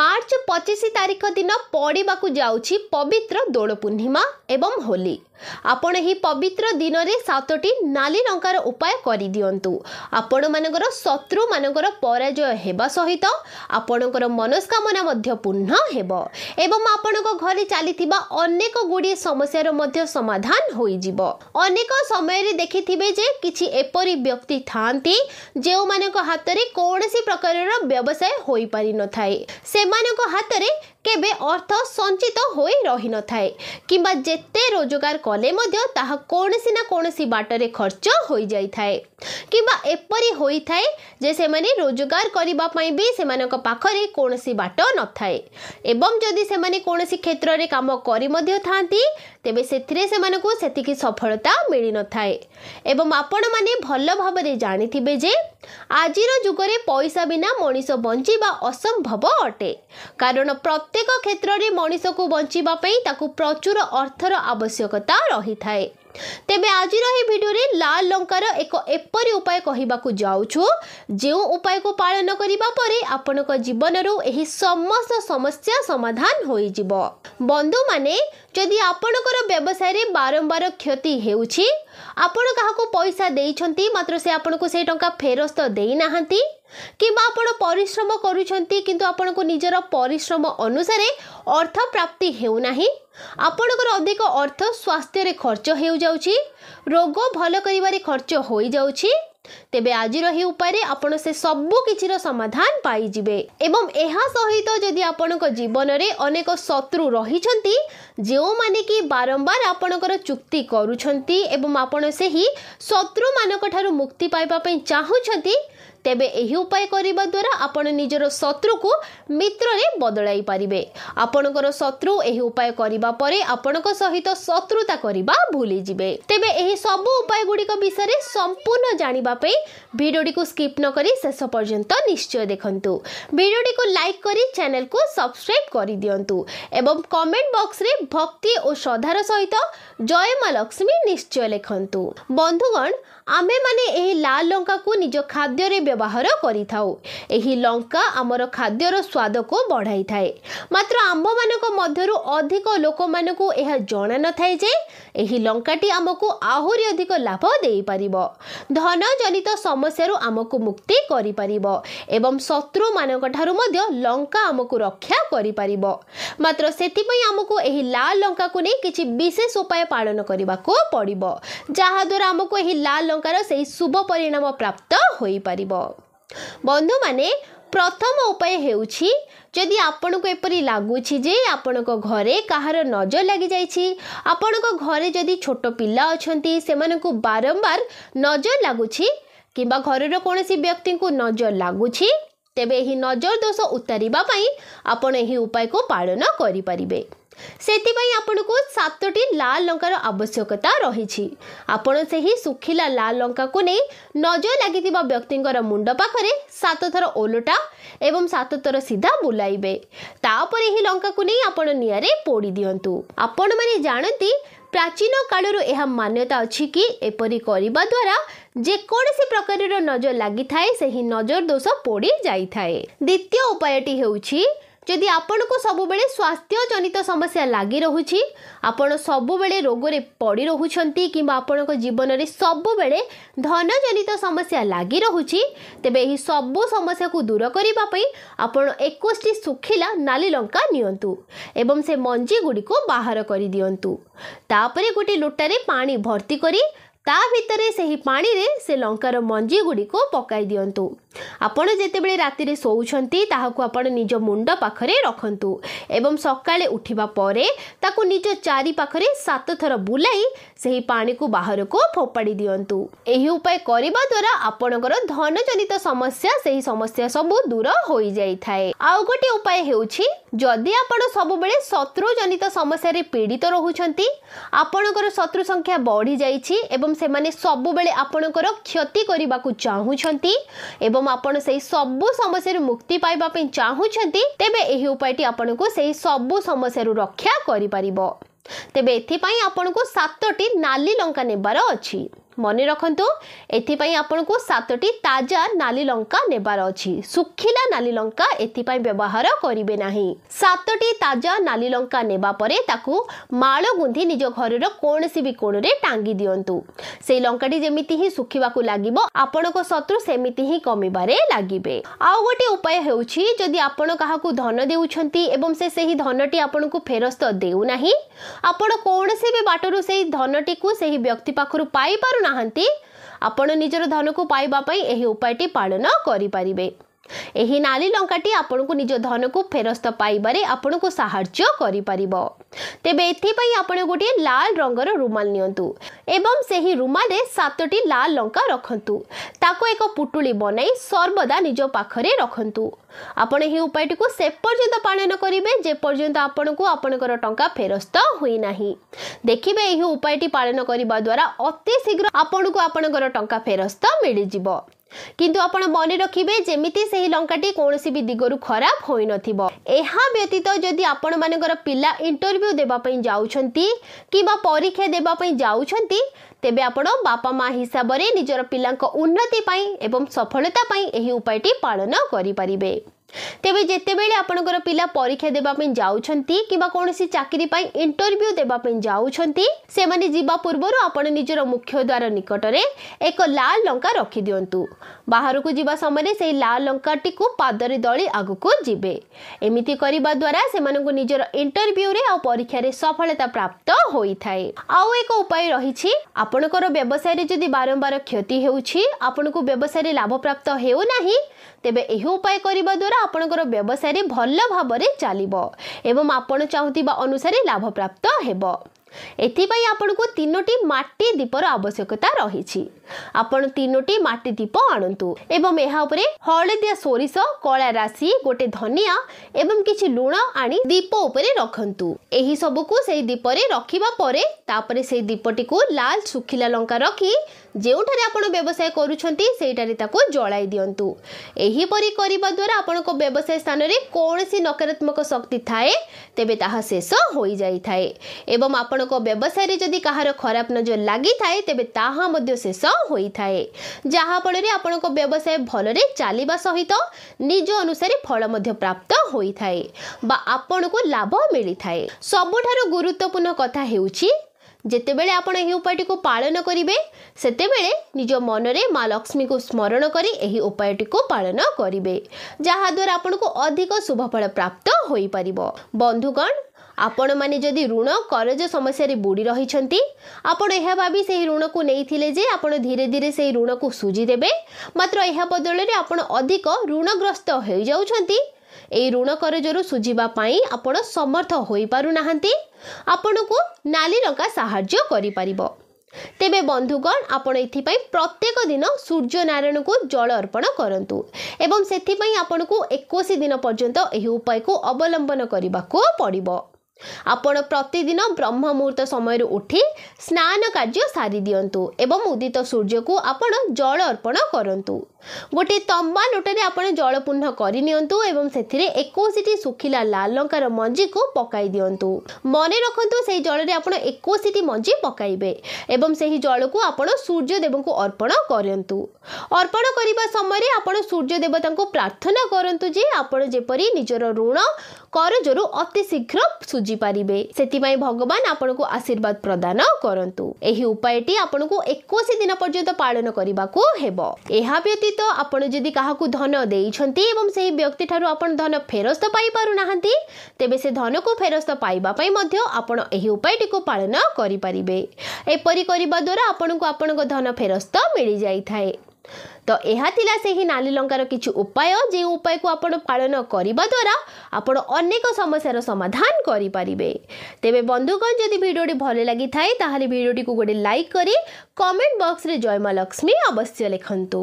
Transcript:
March ପଚିଶ ତାରିଖ ଦିନ ପଡ଼ିବାକୁ ଯାଉଛି ପବିତ୍ର ଦୋଳ ପୂର୍ଣ୍ଣିମା ଏବଂ ହୋଲି ଆପଣ ଏହି ପବିତ୍ର ଦିନରେ ସାତଟି ନାଲି ରଙ୍କାର ଉପାୟ କରିଦିଅନ୍ତୁ ଆପଣମାନଙ୍କର ଶତ୍ରୁମାନଙ୍କର ପରାଜୟ ହେବା ସହିତ ଆପଣଙ୍କର ମନସ୍କାମନା ମଧ୍ୟ ପୂର୍ଣ୍ଣ ହେବ ଏବଂ ଆପଣଙ୍କ ଘରେ ଚାଲିଥିବା ଅନେକ ଗୁଡ଼ିଏ ସମସ୍ୟାର ମଧ୍ୟ ସମାଧାନ ହୋଇଯିବ ଅନେକ ସମୟରେ ଦେଖିଥିବେ ଯେ କିଛି ଏପରି ବ୍ୟକ୍ତି ଥାଆନ୍ତି ଯେଉଁମାନଙ୍କ ହାତରେ କୌଣସି ପ୍ରକାରର ବ୍ୟବସାୟ ହୋଇପାରିନଥାଏ ସେମାନଙ୍କ ହାତରେ କେବେ ଅର୍ଥ ସଞ୍ଚିତ ହୋଇ ରହିନଥାଏ କିମ୍ବା ଯେତେ ରୋଜଗାର କଲେ ମଧ୍ୟ ତାହା କୌଣସି ନା କୌଣସି ବାଟରେ ଖର୍ଚ୍ଚ ହୋଇଯାଇଥାଏ କିମ୍ବା ଏପରି ହୋଇଥାଏ ଯେ ସେମାନେ ରୋଜଗାର କରିବା ପାଇଁ ବି ସେମାନଙ୍କ ପାଖରେ କୌଣସି ବାଟ ନଥାଏ ଏବଂ ଯଦି ସେମାନେ କୌଣସି କ୍ଷେତ୍ରରେ କାମ କରି ମଧ୍ୟ ଥାନ୍ତି ତେବେ ସେଥିରେ ସେମାନଙ୍କୁ ସେତିକି ସଫଳତା ମିଳିନଥାଏ ଏବଂ ଆପଣମାନେ ଭଲ ଭାବରେ ଜାଣିଥିବେ ଯେ ଆଜିର ଯୁଗରେ ପଇସା ବିନା ମଣିଷ ବଞ୍ଚିବା ଅସମ୍ଭବ ଅଟେ କାରଣ ପ୍ରତ୍ୟେକ କ୍ଷେତ୍ରରେ ମଣିଷକୁ ବଞ୍ଚିବା ପାଇଁ ତାକୁ ପ୍ରଚୁର ଅର୍ଥର ଆବଶ୍ୟକତା ରହିଥାଏ ତେବେ ଆଜିର ଏହି ଭିଡ଼ିଓରେ ଲାଲ ଲଙ୍କାର ଏକ ଏପରି ଉପାୟ କହିବାକୁ ଯାଉଛୁ ଯେଉଁ ଉପାୟକୁ ପାଳନ କରିବା ପରେ ଆପଣଙ୍କ ଜୀବନରୁ ଏହି ସମସ୍ତ ସମସ୍ୟା ସମାଧାନ ହୋଇଯିବ ବନ୍ଧୁମାନେ ଯଦି ଆପଣଙ୍କର ବ୍ୟବସାୟରେ ବାରମ୍ବାର କ୍ଷତି ହେଉଛି ଆପଣ କାହାକୁ ପଇସା ଦେଇଛନ୍ତି ମାତ୍ର ସେ ଆପଣଙ୍କୁ ସେହି ଟଙ୍କା ଫେରସ୍ତ ଦେଇନାହାନ୍ତି কিংবা আপনার পরিশ্রম করছেন কিন্তু আপনার নিজের পরিশ্রম অনুসারে অর্থ প্রাপ্তি হেউ না আপনার অধিক অর্থ স্বাস্থ্যের খরচ হয়ে যাচ্ছি রোগ ভাল করবার খরচ হয়ে যাচ্ছি তেবে আজির এই উপায়ে আপনার সে সবু কিছু সমাধান পাইযে এবং এহা সহিত যদি আপনার জীবনরে অনেক শত্রু রয়েছেন যে মানে কি বারম্বার আপনার চুক্তি করছেন এবং আপনার সেই শত্রু মানুষ মুক্তি পাইবা চাহুছেন ତେବେ ଏହି ଉପାୟ କରିବା ଦ୍ୱାରା ଆପଣ ନିଜର ଶତ୍ରୁକୁ ମିତ୍ରରେ ବଦଳାଇ ପାରିବେ ଆପଣଙ୍କର ଶତ୍ରୁ ଏହି ଉପାୟ କରିବା ପରେ ଆପଣଙ୍କ ସହିତ ଶତ୍ରୁତା କରିବା ଭୁଲିଯିବେ ତେବେ ଏହି ସବୁ ଉପାୟ ଗୁଡ଼ିକ ବିଷୟରେ ସମ୍ପୂର୍ଣ୍ଣ ଜାଣିବା ପାଇଁ ଭିଡ଼ିଓଟିକୁ ସ୍କିପ୍ ନକରି ଶେଷ ପର୍ଯ୍ୟନ୍ତ ନିଶ୍ଚୟ ଦେଖନ୍ତୁ ଭିଡ଼ିଓଟିକୁ ଲାଇକ୍ କରି ଚ୍ୟାନେଲକୁ ସବସ୍କ୍ରାଇବ୍ କରିଦିଅନ୍ତୁ ଏବଂ କମେଣ୍ଟ ବକ୍ସରେ ଭକ୍ତି ଓ ଶ୍ରଦ୍ଧାର ସହିତ ଜୟ ମା ଲକ୍ଷ୍ମୀ ନିଶ୍ଚୟ ଲେଖନ୍ତୁ ବନ୍ଧୁଗଣ ଆମେମାନେ ଏହି ଲାଲ ଲଙ୍କାକୁ ନିଜ ଖାଦ୍ୟରେ ବ୍ୟବହାର କରିଥାଉ ଏହି ଲଙ୍କା ଆମର ଖାଦ୍ୟର ସ୍ୱାଦକୁ ବଢ଼ାଇଥାଏ ମାତ୍ର ଆମ୍ଭମାନଙ୍କ ମଧ୍ୟରୁ ଅଧିକ ଲୋକମାନଙ୍କୁ ଏହା ଜଣାନଥାଏ ଯେ ଏହି ଲଙ୍କାଟି ଆମକୁ ଆହୁରି ଅଧିକ ଲାଭ ଦେଇପାରିବ ଧନଜନିତ ସମସ୍ୟାରୁ ଆମକୁ ମୁକ୍ତି କରିପାରିବ ଏବଂ ଶତ୍ରୁମାନଙ୍କଠାରୁ ମଧ୍ୟ ଲଙ୍କା ଆମକୁ ରକ୍ଷା କରିପାରିବ ମାତ୍ର ସେଥିପାଇଁ ଆମକୁ ଏହି ଲାଲ ଲଙ୍କାକୁ ନେଇ କିଛି ବିଶେଷ ଉପାୟ ପାଳନ କରିବାକୁ ପଡ଼ିବ ଯାହାଦ୍ୱାରା ଆମକୁ ଏହି ଲାଲ ଆପଣଙ୍କର ସେହି ଶୁଭ ପରିଣାମ ପ୍ରାପ୍ତ ହୋଇପାରିବ ବନ୍ଧୁମାନେ ପ୍ରଥମ ଉପାୟ ହେଉଛି ଯଦି ଆପଣଙ୍କୁ ଏପରି ଲାଗୁଛି ଯେ ଆପଣଙ୍କ ଘରେ କାହାର ନଜର ଲାଗିଯାଇଛି ଆପଣଙ୍କ ଘରେ ଯଦି ଛୋଟ ପିଲା ଅଛନ୍ତି ସେମାନଙ୍କୁ ବାରମ୍ବାର ନଜର ଲାଗୁଛି କିମ୍ବା ଘରର କୌଣସି ବ୍ୟକ୍ତିଙ୍କୁ ନଜର ଲାଗୁଛି ତେବେ ଏହି ନଜର ଦୋଷ ଉତାରିବା ପାଇଁ ଆପଣ ଏହି ଉପାୟକୁ ପାଳନ କରିପାରିବେ ସେଥିପାଇଁ ଆପଣଙ୍କୁ ସାତଟି ଲାଲ ଲଙ୍କାର ଆବଶ୍ୟକତା ରହିଛି ଆପଣ ସେହି ଶୁଖିଲା ଲାଲ ଲଙ୍କାକୁ ନେଇ ନଜର ଲାଗିଥିବା ବ୍ୟକ୍ତିଙ୍କର ମୁଣ୍ଡ ପାଖରେ ସାତଥର ଓଲଟା ଏବଂ ସାତଥର ସିଧା ବୁଲାଇବେ ତାପରେ ଏହି ଲଙ୍କାକୁ ନେଇ ଆପଣ ନିଆଁରେ ପୋଡ଼ି ଦିଅନ୍ତୁ ଆପଣମାନେ ଜାଣନ୍ତି ପ୍ରାଚୀନ କାଳରୁ ଏହା ମାନ୍ୟତା ଅଛି କି ଏପରି କରିବା ଦ୍ୱାରା ଯେକୌଣସି ପ୍ରକାରର ନଜର ଲାଗିଥାଏ ସେହି ନଜର ଦୋଷ ପୋଡ଼ି ଯାଇଥାଏ ଦ୍ୱିତୀୟ ଉପାୟଟି ହେଉଛି ଯଦି ଆପଣଙ୍କୁ ସବୁବେଳେ ସ୍ୱାସ୍ଥ୍ୟ ଜନିତ ସମସ୍ୟା ଲାଗି ରହୁଛି ଆପଣ ସବୁବେଳେ ରୋଗରେ ପଡ଼ି ରହୁଛନ୍ତି କିମ୍ବା ଆପଣଙ୍କ ଜୀବନରେ ସବୁବେଳେ ଧନଜନିତ ସମସ୍ୟା ଲାଗି ରହୁଛି ତେବେ ଏହି ସବୁ ସମସ୍ୟାକୁ ଦୂର କରିବା ପାଇଁ ଆପଣ ଏକୋଇଶଟି ଶୁଖିଲା ନାଲି ଲଙ୍କା ନିଅନ୍ତୁ ଏବଂ ସେ ମଞ୍ଜିଗୁଡ଼ିକୁ ବାହାର କରିଦିଅନ୍ତୁ ତାପରେ ଗୋଟିଏ ଲୋଟାରେ ପାଣି ଭର୍ତ୍ତି କରି ତା ଭିତରେ ସେହି ପାଣିରେ ସେ ଲଙ୍କାର ମଞ୍ଜି ଗୁଡ଼ିକୁ ପକାଇ ଦିଅନ୍ତୁ ଆପଣ ଯେତେବେଳେ ରାତିରେ ଶୋଉଛନ୍ତି ତାହାକୁ ଆପଣ ନିଜ ମୁଣ୍ଡ ପାଖରେ ରଖନ୍ତୁ ଏବଂ ସକାଳେ ଉଠିବା ପରେ ତାକୁ ନିଜ ଚାରି ପାଖରେ ସାତ ଥର ବୁଲାଇ ସେହି ପାଣିକୁ ବାହାରକୁ ଫୋପାଡ଼ି ଦିଅନ୍ତୁ ଏହି ଉପାୟ କରିବା ଦ୍ୱାରା ଆପଣଙ୍କର ଧନ ଜନିତ ସମସ୍ୟା ସେହି ସମସ୍ୟା ସବୁ ଦୂର ହୋଇଯାଇଥାଏ ଆଉ ଗୋଟିଏ ଉପାୟ ହେଉଛି ଯଦି ଆପଣ ସବୁବେଳେ ଶତ୍ରୁ ଜନିତ ସମସ୍ୟାରେ ପୀଡ଼ିତ ରହୁଛନ୍ତି ଆପଣଙ୍କର ଶତ୍ରୁ ସଂଖ୍ୟା ବଢ଼ିଯାଇଛି ଏବଂ ᱥᱮ મને সব वेळ আপন কৰো ক্ষতি কৰিবাকু চাওহুছন্তি এবম আপন সেই সব সমস্যাৰ মুক্তি পাইবা পিন চাওহুছন্তি তেবে এই উপায়টি আপনক সেই সব সমস্যাৰ ৰক্ষ্যা কৰিবো তেবে এতি পই আপনক সাতটি নালি লংকা নেবাৰ অচি ମନେ ରଖନ୍ତୁ ଏଥିପାଇଁ ଆପଣଙ୍କୁ ସାତଟି ତାଜା ନାଲି ଲଙ୍କା ନେବାର ଅଛି ଶୁଖିଲା ନାଲି ଲଙ୍କା ଏଥିପାଇଁ ବ୍ୟବହାର କରିବେ ନାହିଁ ସାତଟି ତାଜା ନାଲି ଲଙ୍କା ନେବା ପରେ ତାକୁ ମାଳ ଗୁନ୍ଥି ନିଜ ଘରର କୌଣସି ବି କୋଣରେ ଟାଙ୍ଗି ଦିଅନ୍ତୁ ସେଇ ଲଙ୍କାଟି ଯେମିତି ହିଁ ଶୁଖିବାକୁ ଲାଗିବ ଆପଣଙ୍କ ଶତ୍ରୁ ସେମିତି ହିଁ କମିବାରେ ଲାଗିବେ ଆଉ ଗୋଟେ ଉପାୟ ହେଉଛି ଯଦି ଆପଣ କାହାକୁ ଧନ ଦେଉଛନ୍ତି ଏବଂ ସେ ସେହି ଧନଟି ଆପଣଙ୍କୁ ଫେରସ୍ତ ଦେଉନାହିଁ ଆପଣ କୌଣସି ବି ବାଟରୁ ସେହି ଧନଟିକୁ ସେହି ବ୍ୟକ୍ତି ପାଖରୁ ପାଇପାରୁନାହାନ୍ତି ଆପଣ ନିଜର ଧନକୁ ପାଇବା ପାଇଁ ଏହି ଉପାୟଟି ପାଳନ କରିପାରିବେ ଏହି ନାଲି ଲଙ୍କାଟି ଆପଣଙ୍କୁ ନିଜ ଧନକୁ ଫେରସ୍ତ ପାଇବାରେ ଆପଣଙ୍କୁ ସାହାଯ୍ୟ କରିପାରିବ ତେବେ ଏଥିପାଇଁ ଆପଣ ଗୋଟିଏ ଲାଲ ରଙ୍ଗର ରୁମାଲ ନିଅନ୍ତୁ ଏବଂ ସେହି ରୁମାଲରେ ସାତଟି ଲାଲ ଲଙ୍କା ରଖନ୍ତୁ ତାକୁ ଏକ ପୁଟୁଳି ବନାଇ ସର୍ବଦା ନିଜ ପାଖରେ ରଖନ୍ତୁ ଆପଣ ଏହି ଉପାୟଟିକୁ ସେ ପର୍ଯ୍ୟନ୍ତ ପାଳନ କରିବେ ଯେପର୍ଯ୍ୟନ୍ତ ଆପଣଙ୍କୁ ଆପଣଙ୍କର ଟଙ୍କା ଫେରସ୍ତ ହୋଇନାହିଁ ଦେଖିବେ ଏହି ଉପାୟଟି ପାଳନ କରିବା ଦ୍ୱାରା ଅତି ଶୀଘ୍ର ଆପଣଙ୍କୁ ଆପଣଙ୍କର ଟଙ୍କା ଫେରସ୍ତ ମିଳିଯିବ କିନ୍ତୁ ଆପଣ ମନେ ରଖିବେ ଯେମିତି ସେହି ଲଙ୍କାଟି କୌଣସି ବି ଦିଗରୁ ଖରାପ ହୋଇନଥିବ ଏହା ବ୍ୟତୀତ ଯଦି ଆପଣମାନଙ୍କର ପିଲା ଇଣ୍ଟରଭ୍ୟୁ ଦେବା ପାଇଁ ଯାଉଛନ୍ତି କିମ୍ବା ପରୀକ୍ଷା ଦେବା ପାଇଁ ଯାଉଛନ୍ତି ତେବେ ଆପଣ ବାପା ମା' ହିସାବରେ ନିଜର ପିଲାଙ୍କ ଉନ୍ନତି ପାଇଁ ଏବଂ ସଫଳତା ପାଇଁ ଏହି ଉପାୟଟି ପାଳନ କରିପାରିବେ ତେବେ ଯେତେବେଳେ ଆପଣଙ୍କର ପିଲା ପରୀକ୍ଷା ଦେବା ପାଇଁ ଯାଉଛନ୍ତି କିମ୍ବା କୌଣସି ଚାକିରି ପାଇଁ ଇଣ୍ଟରଭ୍ୟୁ ଦେବା ପାଇଁ ଯାଉଛନ୍ତି ସେମାନେ ଯିବା ପୂର୍ବରୁ ଆପଣ ନିଜର ମୁଖ୍ୟ ଦ୍ୱାର ନିକଟରେ ଏକ ଲାଲ ଲଙ୍କା ରଖିଦିଅନ୍ତୁ ବାହାରକୁ ଯିବା ସମୟରେ ସେହି ଲାଲ ଲଙ୍କାଟିକୁ ପାଦରେ ଦଳି ଆଗକୁ ଯିବେ ଏମିତି କରିବା ଦ୍ୱାରା ସେମାନଙ୍କୁ ନିଜର ଇଣ୍ଟରଭ୍ୟୁରେ ଆଉ ପରୀକ୍ଷାରେ ସଫଳତା ପ୍ରାପ୍ତ ହୋଇଥାଏ ଆଉ ଏକ ଉପାୟ ରହିଛି ଆପଣଙ୍କର ବ୍ୟବସାୟରେ ଯଦି ବାରମ୍ବାର କ୍ଷତି ହେଉଛି ଆପଣଙ୍କୁ ବ୍ୟବସାୟରେ ଲାଭପ୍ରାପ୍ତ ହେଉନାହିଁ ତେବେ ଏହି ଉପାୟ କରିବା ଦ୍ୱାରା ଆପଣଙ୍କର ବ୍ୟବସାୟରେ ଭଲ ଭାବରେ ଚାଲିବ ଏବଂ ଆପଣ ଚାହୁଁଥିବା ଅନୁସାରେ ଲାଭପ୍ରାପ୍ତ ହେବ ଏଥିପାଇଁ ଆପଣଙ୍କୁ ତିନୋଟି ମାଟି ଦୀପର ଆବଶ୍ୟକତା ରହିଛି ଆପଣ ତିନୋଟି ମାଟି ଦୀପ ଆଣନ୍ତୁ ଏବଂ ଏହା ଉପରେ ହଳଦିଆ ସୋରିଷ କଳା ରାଶି ଗୋଟେ ଧନିଆ ଏବଂ କିଛି ଲୁଣ ଆଣି ଦୀପ ଉପରେ ରଖନ୍ତୁ ଏହି ସବୁକୁ ସେହି ଦୀପରେ ରଖିବା ପରେ ତାପରେ ସେହି ଦୀପଟିକୁ ଲାଲ ଶୁଖିଲା ଲଙ୍କା ରଖି ଯେଉଁଠାରେ ଆପଣ ବ୍ୟବସାୟ କରୁଛନ୍ତି ସେଇଠାରେ ତାକୁ ଜଳାଇ ଦିଅନ୍ତୁ ଏହିପରି କରିବା ଦ୍ୱାରା ଆପଣଙ୍କ ବ୍ୟବସାୟ ସ୍ଥାନରେ କୌଣସି ନକାରାତ୍ମକ ଶକ୍ତି ଥାଏ ତେବେ ତାହା ଶେଷ ହୋଇଯାଇଥାଏ ଏବଂ ଆପଣଙ୍କ ବ୍ୟବସାୟରେ ଯଦି କାହାର ଖରାପ ନଜର ଲାଗିଥାଏ ତେବେ ତାହା ମଧ୍ୟ ଶେଷ ହୋଇଥାଏ ଯାହାଫଳରେ ଆପଣଙ୍କ ବ୍ୟବସାୟ ଭଲରେ ଚାଲିବା ସହିତ ନିଜ ଅନୁସାରେ ଫଳ ମଧ୍ୟ ପ୍ରାପ୍ତ ହୋଇଥାଏ ବା ଆପଣଙ୍କୁ ଲାଭ ମିଳିଥାଏ ସବୁଠାରୁ ଗୁରୁତ୍ୱପୂର୍ଣ୍ଣ କଥା ହେଉଛି ଯେତେବେଳେ ଆପଣ ଏହି ଉପାୟଟିକୁ ପାଳନ କରିବେ ସେତେବେଳେ ନିଜ ମନରେ ମା ଲକ୍ଷ୍ମୀଙ୍କୁ ସ୍ମରଣ କରି ଏହି ଉପାୟଟିକୁ ପାଳନ କରିବେ ଯାହାଦ୍ୱାରା ଆପଣଙ୍କୁ ଅଧିକ ଶୁଭଫଳ ପ୍ରାପ୍ତ ହୋଇପାରିବ ବନ୍ଧୁଗଣ ଆପଣମାନେ ଯଦି ଋଣ କରଜ ସମସ୍ୟାରେ ବୁଡ଼ି ରହିଛନ୍ତି ଆପଣ ଏହା ଭାବି ସେହି ଋଣକୁ ନେଇଥିଲେ ଯେ ଆପଣ ଧୀରେ ଧୀରେ ସେହି ଋଣକୁ ସୁଝିଦେବେ ମାତ୍ର ଏହା ବଦଳରେ ଆପଣ ଅଧିକ ଋଣଗ୍ରସ୍ତ ହୋଇଯାଉଛନ୍ତି ଏହି ଋଣ କରଜରୁ ସୁଝିବା ପାଇଁ ଆପଣ ସମର୍ଥ ହୋଇପାରୁନାହାନ୍ତି ଆପଣଙ୍କୁ ନାଲି ଟଙ୍କା ସାହାଯ୍ୟ କରିପାରିବ ତେବେ ବନ୍ଧୁଗଣ ଆପଣ ଏଥିପାଇଁ ପ୍ରତ୍ୟେକ ଦିନ ସୂର୍ଯ୍ୟନାରାୟଣଙ୍କୁ ଜଳ ଅର୍ପଣ କରନ୍ତୁ ଏବଂ ସେଥିପାଇଁ ଆପଣଙ୍କୁ ଏକୋଇଶ ଦିନ ପର୍ଯ୍ୟନ୍ତ ଏହି ଉପାୟକୁ ଅବଲମ୍ବନ କରିବାକୁ ପଡ଼ିବ ଆପଣ ପ୍ରତିଦିନ ବ୍ରହ୍ମ ମୁହୂର୍ତ୍ତ ସମୟରୁ ଉଠି ସ୍ନାନ କାର୍ଯ୍ୟ ସାରି ଦିଅନ୍ତୁ ଏବଂ ଉଦିତ ସୂର୍ଯ୍ୟକୁ ଆପଣ ଜଳ ଅର୍ପଣ କରନ୍ତୁ ଗୋଟିଏ ତମ୍ବା ଲୋଟରେ ଆପଣ ଜଳପୂର୍ଣ୍ଣ କରିନିଅନ୍ତୁ ଏବଂ ସେଥିରେ ଏକୋଇଶଟି ଶୁଖିଲା ଲାଲ ଲଙ୍କାର ମଞ୍ଜିକୁ ପକାଇ ଦିଅନ୍ତୁ ମନେ ରଖନ୍ତୁ ସେହି ଜଳରେ ଆପଣ ଏକୋଇଶଟି ମଞ୍ଜି ପକାଇବେ ଏବଂ ସେହି ଜଳକୁ ଆପଣ ସୂର୍ଯ୍ୟଦେବଙ୍କୁ ଅର୍ପଣ କରନ୍ତୁ ଅର୍ପଣ କରିବା ସମୟରେ ଆପଣ ସୂର୍ଯ୍ୟ ଦେବତାଙ୍କୁ ପ୍ରାର୍ଥନା କରନ୍ତୁ ଯେ ଆପଣ ଯେପରି ନିଜର ଋଣ କରଜରୁ ଅତି ବୁଝିପାରିବେ ସେଥିପାଇଁ ଭଗବାନ ଆପଣଙ୍କୁ ଆଶୀର୍ବାଦ ପ୍ରଦାନ କରନ୍ତୁ ଏହି ଉପାୟଟି ଆପଣଙ୍କୁ ଏକୋଇଶ ଦିନ ପର୍ଯ୍ୟନ୍ତ ପାଳନ କରିବାକୁ ହେବ ଏହା ବ୍ୟତୀତ ଆପଣ ଯଦି କାହାକୁ ଧନ ଦେଇଛନ୍ତି ଏବଂ ସେହି ବ୍ୟକ୍ତିଠାରୁ ଆପଣ ଧନ ଫେରସ୍ତ ପାଇପାରୁନାହାନ୍ତି ତେବେ ସେ ଧନକୁ ଫେରସ୍ତ ପାଇବା ପାଇଁ ମଧ୍ୟ ଆପଣ ଏହି ଉପାୟଟିକୁ ପାଳନ କରିପାରିବେ ଏପରି କରିବା ଦ୍ୱାରା ଆପଣଙ୍କୁ ଆପଣଙ୍କ ଧନ ଫେରସ୍ତ ମିଳିଯାଇଥାଏ ତ ଏହା ଥିଲା ସେହି ନାଲି ଲଙ୍କାର କିଛି ଉପାୟ ଯେଉଁ ଉପାୟକୁ ଆପଣ ପାଳନ କରିବା ଦ୍ୱାରା ଆପଣ ଅନେକ ସମସ୍ୟାର ସମାଧାନ କରିପାରିବେ ତେବେ ବନ୍ଧୁଗଣ ଯଦି ଭିଡ଼ିଓଟି ଭଲ ଲାଗିଥାଏ ତାହେଲେ ଭିଡ଼ିଓଟିକୁ ଗୋଟେ ଲାଇକ୍ କରି କମେଣ୍ଟ ବକ୍ସରେ ଜୟମା ଲକ୍ଷ୍ମୀ ଅବଶ୍ୟ ଲେଖନ୍ତୁ